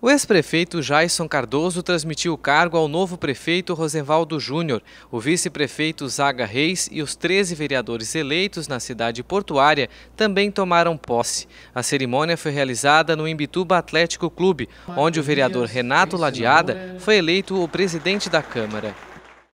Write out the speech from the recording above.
O ex-prefeito Jaison Cardoso transmitiu o cargo ao novo prefeito Rosenvaldo Júnior, o vice-prefeito Zaga Reis e os 13 vereadores eleitos na cidade portuária também tomaram posse. A cerimônia foi realizada no Imbituba Atlético Clube, onde o vereador Renato Ladeada foi eleito o presidente da Câmara.